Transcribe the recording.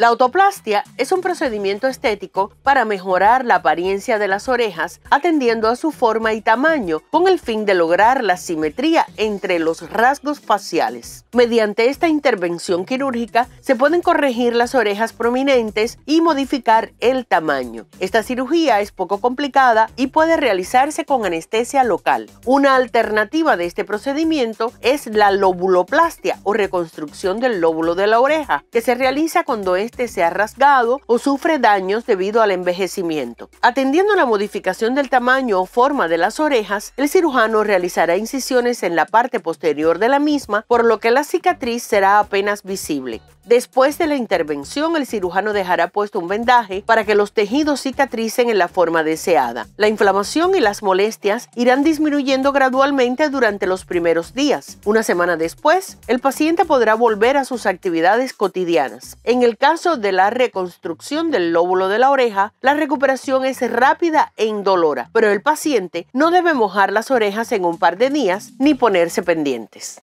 La autoplastia es un procedimiento estético para mejorar la apariencia de las orejas atendiendo a su forma y tamaño con el fin de lograr la simetría entre los rasgos faciales. Mediante esta intervención quirúrgica se pueden corregir las orejas prominentes y modificar el tamaño. Esta cirugía es poco complicada y puede realizarse con anestesia local. Una alternativa de este procedimiento es la lobuloplastia o reconstrucción del lóbulo de la oreja, que se realiza cuando es este se ha rasgado o sufre daños debido al envejecimiento. Atendiendo la modificación del tamaño o forma de las orejas, el cirujano realizará incisiones en la parte posterior de la misma, por lo que la cicatriz será apenas visible. Después de la intervención, el cirujano dejará puesto un vendaje para que los tejidos cicatricen en la forma deseada. La inflamación y las molestias irán disminuyendo gradualmente durante los primeros días. Una semana después, el paciente podrá volver a sus actividades cotidianas. En el caso de la reconstrucción del lóbulo de la oreja, la recuperación es rápida e indolora, pero el paciente no debe mojar las orejas en un par de días ni ponerse pendientes.